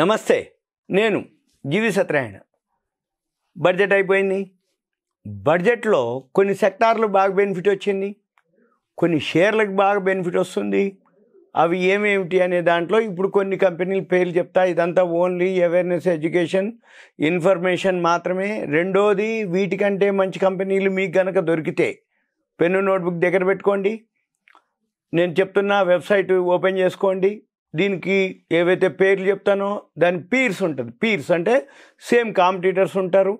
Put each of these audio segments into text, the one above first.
నమస్తే నేను జీవి సత్యనారాయణ బడ్జెట్ అయిపోయింది బడ్జెట్లో కొన్ని సెక్టార్లు బాగా బెనిఫిట్ వచ్చింది కొన్ని షేర్లకు బాగా బెనిఫిట్ వస్తుంది అవి ఏమేమిటి అనే దాంట్లో ఇప్పుడు కొన్ని కంపెనీలు పేర్లు చెప్తా ఇదంతా ఓన్లీ అవేర్నెస్ ఎడ్యుకేషన్ ఇన్ఫర్మేషన్ మాత్రమే రెండోది వీటికంటే మంచి కంపెనీలు మీకు కనుక దొరికితే పెన్ను నోట్బుక్ దగ్గర పెట్టుకోండి నేను చెప్తున్న వెబ్సైట్ ఓపెన్ చేసుకోండి దీనికి ఏవైతే పేర్లు చెప్తానో దాని పీర్స్ ఉంటుంది పీర్స్ అంటే సేమ్ కాంపిటీటర్స్ ఉంటారు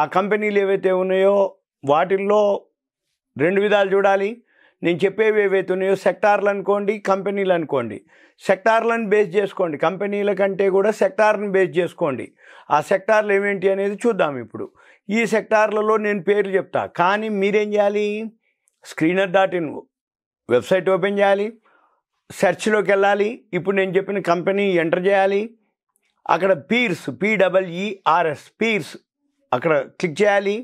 ఆ కంపెనీలు ఏవైతే ఉన్నాయో వాటిల్లో రెండు విధాలు చూడాలి నేను చెప్పేవి ఏవైతే ఉన్నాయో సెక్టార్లు అనుకోండి కంపెనీలు అనుకోండి సెక్టార్లను బేస్ చేసుకోండి కంపెనీల కంటే కూడా సెక్టార్ని బేస్ చేసుకోండి ఆ సెక్టార్లు ఏమేంటి అనేది చూద్దాం ఇప్పుడు ఈ సెక్టార్లలో నేను పేర్లు చెప్తా కానీ మీరేం చేయాలి screener dot in website open చేయాలి సెర్చ్లోకి వెళ్ళాలి ఇప్పుడు నేను చెప్పిన కంపెనీ ఎంటర్ చేయాలి అక్కడ పీర్స్ పీడబ్ల్యూఈఆర్ఎస్ పీర్స్ అక్కడ క్లిక్ చేయాలి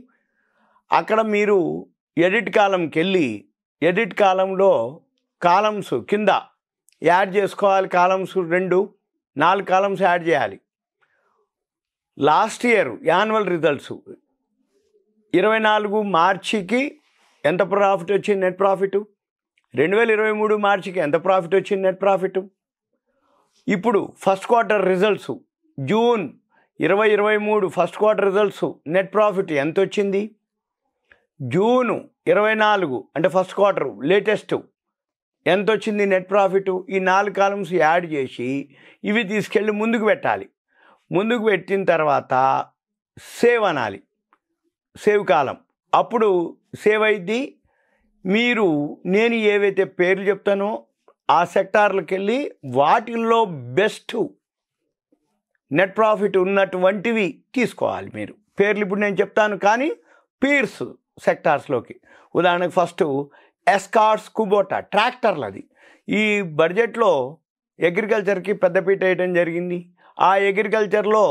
అక్కడ మీరు ఎడిట్ కాలంకి వెళ్ళి ఎడిట్ కాలంలో కాలమ్స్ కింద యాడ్ చేసుకోవాలి కాలమ్స్ రెండు నాలుగు కాలమ్స్ యాడ్ చేయాలి లాస్ట్ ఇయర్ యాన్యువల్ రిజల్ట్స్ ఇరవై నాలుగు మార్చికి ఎంత ప్రాఫిట్ వచ్చింది నెట్ ప్రాఫిట్ రెండు వేల ఇరవై మూడు మార్చికి ఎంత ప్రాఫిట్ వచ్చింది నెట్ ప్రాఫిట్ ఇప్పుడు ఫస్ట్ క్వార్టర్ రిజల్ట్స్ జూన్ ఇరవై ఇరవై మూడు first quarter results net profit ఎంత వచ్చింది జూను ఇరవై నాలుగు అంటే ఫస్ట్ క్వార్టర్ లేటెస్ట్ ఎంత వచ్చింది నెట్ ప్రాఫిట్ ఈ నాలుగు కాలమ్స్ యాడ్ చేసి ఇవి తీసుకెళ్ళి ముందుకు పెట్టాలి ముందుకు పెట్టిన తర్వాత సేవ్ అనాలి సేవ్ కాలం అప్పుడు సేవ్ అయింది మీరు నేను ఏవైతే పేర్లు చెప్తానో ఆ సెక్టార్లకు వెళ్ళి వాటిల్లో బెస్ట్ నెట్ ప్రాఫిట్ ఉన్నటువంటివి తీసుకోవాలి మీరు పేర్లు ఇప్పుడు నేను చెప్తాను కానీ పీర్స్ సెక్టార్స్లోకి ఉదాహరణకు ఫస్ట్ ఎస్కార్స్ కుబోటా ట్రాక్టర్లు అది ఈ బడ్జెట్లో అగ్రికల్చర్కి పెద్దపీట వేయడం జరిగింది ఆ అగ్రికల్చర్లో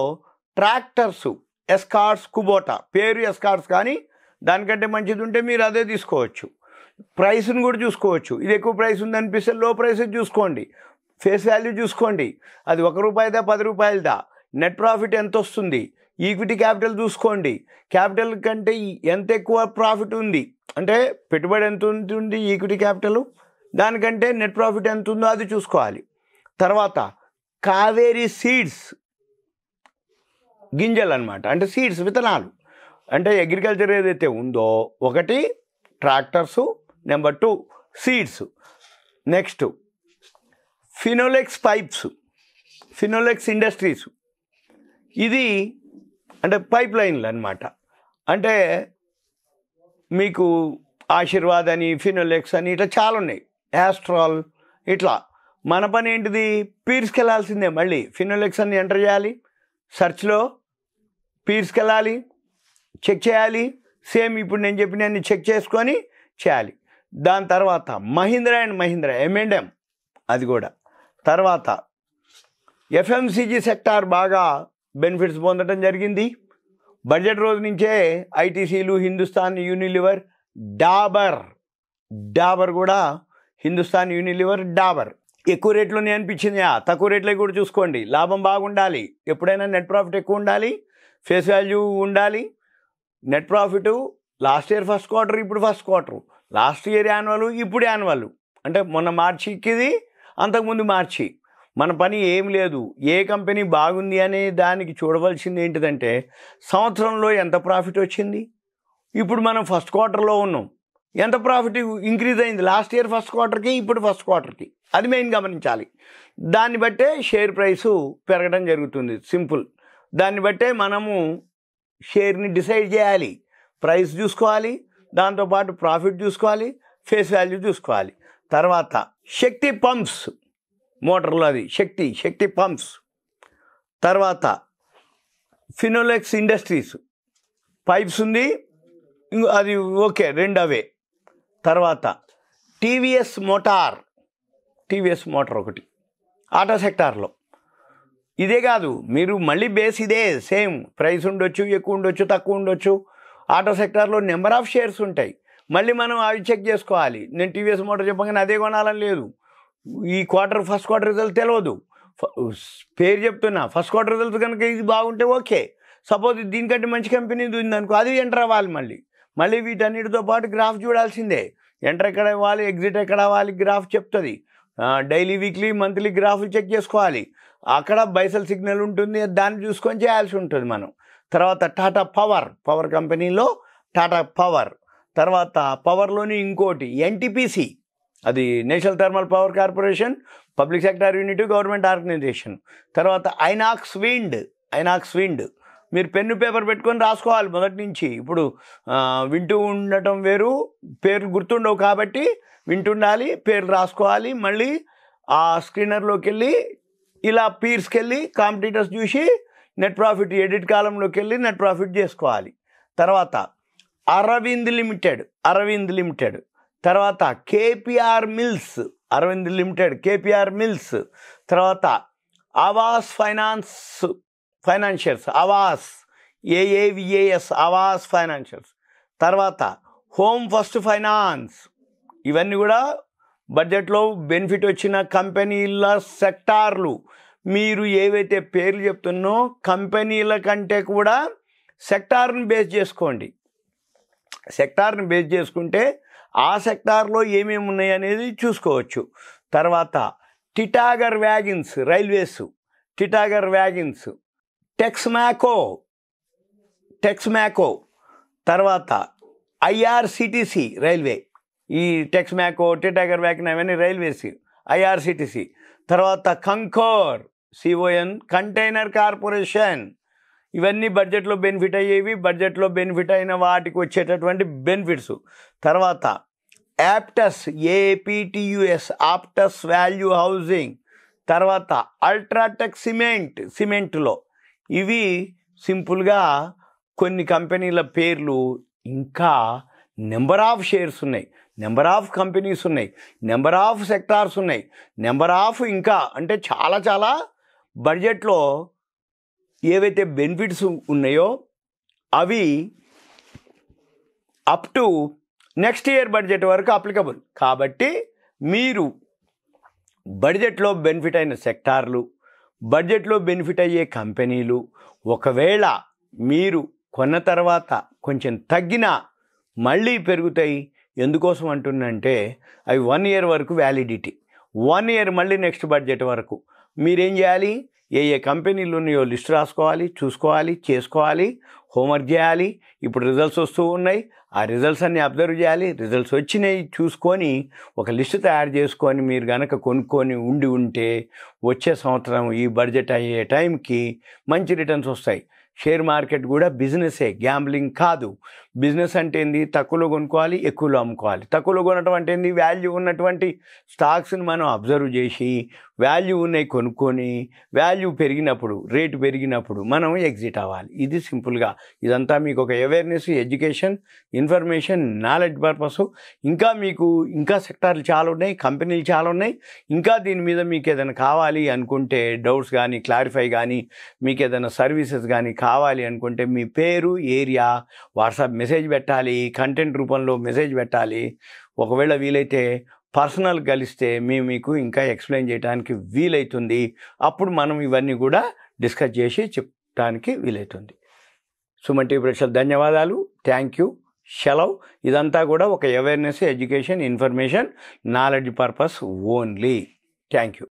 ట్రాక్టర్స్ ఎస్కార్స్ కుబోటా పేరు ఎస్కార్స్ కానీ దానికంటే మంచిది ఉంటే మీరు అదే తీసుకోవచ్చు ప్రైస్ని కూడా చూసుకోవచ్చు ఇది ఎక్కువ ప్రైస్ ఉందనిపిస్తే లో ప్రైస్ చూసుకోండి ఫేస్ వాల్యూ చూసుకోండి అది ఒక రూపాయిదా పది రూపాయలదా నెట్ ప్రాఫిట్ ఎంత వస్తుంది ఈక్విటీ క్యాపిటల్ చూసుకోండి క్యాపిటల్ కంటే ఎంత ఎక్కువ ప్రాఫిట్ ఉంది అంటే పెట్టుబడి ఎంత ఉంటుంది ఈక్విటీ క్యాపిటల్ దానికంటే నెట్ ప్రాఫిట్ ఎంత ఉందో అది చూసుకోవాలి తర్వాత కావేరీ సీడ్స్ గింజలు అనమాట అంటే సీడ్స్ విత్తనాలు అంటే అగ్రికల్చర్ ఏదైతే ఉందో ఒకటి tractors number two seeds next Finolex pipes Finolex industries ఇది అంటే పైప్ లైన్లు అనమాట అంటే మీకు ఆశీర్వాద్ అని ఫినోలెక్స్ అని ఇట్లా చాలా ఉన్నాయి యాస్ట్రాల్ ఇట్లా మన పని ఏంటిది పీర్చుకెళ్ళాల్సిందే మళ్ళీ ఫినోలెక్స్ అని ఎంటర్ చేయాలి సర్చ్లో వెళ్ళాలి చెక్ చేయాలి సేమ్ ఇప్పుడు నేను చెప్పినవన్నీ చెక్ చేసుకొని చేయాలి దాని తర్వాత మహీంద్ర అండ్ మహీంద్ర ఎంఎండ్ఎం అది కూడా తర్వాత ఎఫ్ఎంసీజీ సెక్టార్ బాగా బెనిఫిట్స్ పొందడం జరిగింది బడ్జెట్ రోజు నుంచే ఐటీసీలు హిందుస్థాన్ యూనిలివర్ డాబర్ డాబర్ కూడా హిందుస్థాన్ యూనిలివర్ డాబర్ ఎక్కువ రేట్లోనే అనిపించింది తక్కువ రేట్లే కూడా చూసుకోండి లాభం బాగుండాలి ఎప్పుడైనా నెట్ ప్రాఫిట్ ఎక్కువ ఉండాలి ఫేస్ వాల్యూ ఉండాలి net profit last year first quarter ఇప్పుడు first quarter last year annual ఇప్పుడు యాన్యువల్ అంటే మొన్న మార్చికిది అంతకుముందు మార్చి మన పని ఏం లేదు ఏ కంపెనీ బాగుంది అనే దానికి చూడవలసింది ఏంటిదంటే సంవత్సరంలో ఎంత ప్రాఫిట్ వచ్చింది ఇప్పుడు మనం ఫస్ట్ క్వార్టర్లో ఉన్నాం ఎంత ప్రాఫిట్ ఇంక్రీజ్ అయింది లాస్ట్ ఇయర్ ఫస్ట్ క్వార్టర్కి ఇప్పుడు ఫస్ట్ క్వార్టర్కి అది మెయిన్ గమనించాలి దాన్ని బట్టే షేర్ ప్రైసు పెరగడం జరుగుతుంది సింపుల్ దాన్ని బట్టే మనము షేర్ని డిసైడ్ చేయాలి ప్రైస్ చూసుకోవాలి దాంతోపాటు ప్రాఫిట్ చూసుకోవాలి ఫేస్ వాల్యూ చూసుకోవాలి తర్వాత శక్తి పంప్స్ మోటార్లో అది శక్తి శక్తి పంప్స్ తర్వాత ఫినోలెక్స్ ఇండస్ట్రీస్ పైప్స్ ఉంది అది ఓకే రెండవే తర్వాత టీవీఎస్ మోటార్ టీవీఎస్ మోటార్ ఒకటి ఆటో సెక్టార్లో ఇదే కాదు మీరు మళ్ళీ బేస్ ఇదే సేమ్ ప్రైస్ ఉండొచ్చు ఎక్కువ ఉండొచ్చు తక్కువ ఉండొచ్చు ఆటో సెక్టార్లో నెంబర్ ఆఫ్ షేర్స్ ఉంటాయి మళ్ళీ మనం అవి చెక్ చేసుకోవాలి నేను టీవీఎస్ మోటార్ చెప్పగానే అదే కొనాలని లేదు ఈ క్వార్టర్ ఫస్ట్ క్వార్టర్ రిజల్ట్ తెలియదు పేరు చెప్తున్నా ఫస్ట్ క్వార్టర్ రిజల్ట్ కనుక ఇది బాగుంటే ఓకే సపోజ్ దీనికంటే మంచి కంపెనీ ఉందనుకో అది ఎంటర్ అవ్వాలి మళ్ళీ మళ్ళీ వీటన్నిటితో పాటు గ్రాఫ్ చూడాల్సిందే ఎంటర్ ఎక్కడ అవ్వాలి ఎగ్జిట్ ఎక్కడ అవ్వాలి గ్రాఫ్ చెప్తుంది డైలీ వీక్లీ మంత్లీ గ్రాఫ్లు చెక్ చేసుకోవాలి అక్కడ బైసల్ సిగ్నల్ ఉంటుంది దాన్ని చూసుకొని చేయాల్సి ఉంటుంది మనం తర్వాత టాటా పవర్ పవర్ కంపెనీలో టాటా పవర్ తర్వాత పవర్లోని ఇంకోటి ఎన్టీపీసీ అది national thermal power corporation public sector unit government organization తర్వాత ఐనాక్స్ విండ్ ఐనాక్స్ విండ్ మీరు పెన్ను పేపర్ పెట్టుకొని రాసుకోవాలి మొదటి నుంచి ఇప్పుడు వింటూ ఉండటం వేరు పేర్లు గుర్తుండవు కాబట్టి వింటుండాలి పేర్లు రాసుకోవాలి మళ్ళీ ఆ స్క్రీనర్లోకి వెళ్ళి ఇలా పీర్స్కి వెళ్ళి కాంపిటీటర్స్ చూసి నెట్ ప్రాఫిట్ ఎడిట్ కాలంలోకి వెళ్ళి నెట్ ప్రాఫిట్ చేసుకోవాలి తర్వాత అరవింద్ లిమిటెడ్ అరవింద్ లిమిటెడ్ తర్వాత KPR mills Arvind limited KPR mills తర్వాత Aavas finance financials Aavas A A V A S Aavas financials తర్వాత హోమ్ ఫస్ట్ ఫైనాన్స్ ఇవన్నీ కూడా బడ్జెట్లో బెనిఫిట్ వచ్చిన కంపెనీల సెక్టార్లు మీరు ఏవైతే పేర్లు చెప్తున్నో కంపెనీల కంటే కూడా సెక్టార్ని బేస్ చేసుకోండి సెక్టార్ని బేస్ చేసుకుంటే ఆ సెక్టార్లో ఏమేమి ఉన్నాయి అనేది చూసుకోవచ్చు తర్వాత Titagarh wagons railways Titagarh wagons Texmaco Texmaco తర్వాత ఐఆర్సిటీసీ రైల్వే ఈ టెక్స్మాకో టిటాగర్ వ్యాగిన్ అవన్నీ రైల్వేస్ ఐఆర్సిటీసీ తర్వాత కంకోర్ సిఓఎన్ కంటైనర్ కార్పొరేషన్ ఇవన్నీ బడ్జెట్లో బెనిఫిట్ అయ్యేవి బడ్జెట్లో బెనిఫిట్ అయిన వాటికి వచ్చేటటువంటి బెనిఫిట్స్ తర్వాత Aptus A P T U S Aptus value housing తర్వాత అల్ట్రాటెక్ సిమెంట్ సిమెంట్లో ఇవి సింపుల్గా కొన్ని కంపెనీల పేర్లు ఇంకా నెంబర్ ఆఫ్ షేర్స్ ఉన్నాయి నెంబర్ ఆఫ్ కంపెనీస్ ఉన్నాయి నెంబర్ ఆఫ్ సెక్టార్స్ ఉన్నాయి నెంబర్ ఆఫ్ ఇంకా అంటే చాలా చాలా బడ్జెట్లో ఏవైతే బెనిఫిట్స్ ఉన్నాయో అవి up to next year budget వరకు అప్లికబుల్ కాబట్టి మీరు బడ్జెట్లో బెనిఫిట్ అయిన సెక్టార్లు బడ్జెట్లో బెనిఫిట్ అయ్యే కంపెనీలు ఒకవేళ మీరు కొన్న తర్వాత కొంచెం తగ్గినా మళ్ళీ పెరుగుతాయి ఎందుకోసం అంటుందంటే అవి వన్ ఇయర్ వరకు వ్యాలిడిటీ వన్ ఇయర్ మళ్ళీ నెక్స్ట్ బడ్జెట్ వరకు మీరేం చేయాలి ఏ ఏ కంపెనీలు ఉన్నాయో లిస్ట్ రాసుకోవాలి చూసుకోవాలి చేసుకోవాలి హోంవర్క్ చేయాలి ఇప్పుడు రిజల్ట్స్ వస్తూ ఉన్నాయి ఆ రిజల్ట్స్ అన్నీ అబ్జర్వ్ చేయాలి రిజల్ట్స్ వచ్చినాయి చూసుకొని ఒక లిస్ట్ తయారు చేసుకొని మీరు కనుక కొనుక్కొని ఉండి ఉంటే వచ్చే సంవత్సరం ఈ బడ్జెట్ అయ్యే టైంకి మంచి రిటర్న్స్ వస్తాయి షేర్ మార్కెట్ కూడా బిజినెసే గ్యాంబ్లింగ్ కాదు బిజినెస్ అంటే ఏంది తక్కువలో కొనుక్కోవాలి ఎక్కువలో అమ్ముకోవాలి తక్కువలో కొనటం అంటే ఏంది వాల్యూ ఉన్నటువంటి స్టాక్స్ని మనం అబ్జర్వ్ చేసి వాల్యూ ఉన్నాయి కొనుక్కొని వాల్యూ పెరిగినప్పుడు రేటు పెరిగినప్పుడు మనం ఎగ్జిట్ అవ్వాలి ఇది సింపుల్గా ఇదంతా మీకు ఒక awareness education information knowledge purpose ఇంకా మీకు ఇంకా సెక్టార్లు చాలా ఉన్నాయి కంపెనీలు చాలా ఉన్నాయి ఇంకా దీని మీద మీకు ఏదైనా కావాలి అనుకుంటే డౌట్స్ కానీ క్లారిఫై కానీ మీకు ఏదైనా సర్వీసెస్ కానీ కావాలి అనుకుంటే మీ పేరు ఏరియా వాట్సాప్ మెసేజ్ పెట్టాలి కంటెంట్ రూపంలో మెసేజ్ పెట్టాలి ఒకవేళ వీలైతే పర్సనల్ కలిస్తే మేము మీకు ఇంకా ఎక్స్ప్లెయిన్ చేయడానికి వీలవుతుంది అప్పుడు మనం ఇవన్నీ కూడా డిస్కస్ చేసి చెప్పడానికి వీలవుతుంది సుమన్ టీ ప్రేక్షకులు ధన్యవాదాలు థ్యాంక్ యూ సెలవు ఇదంతా కూడా ఒక awareness education information knowledge purpose only thank you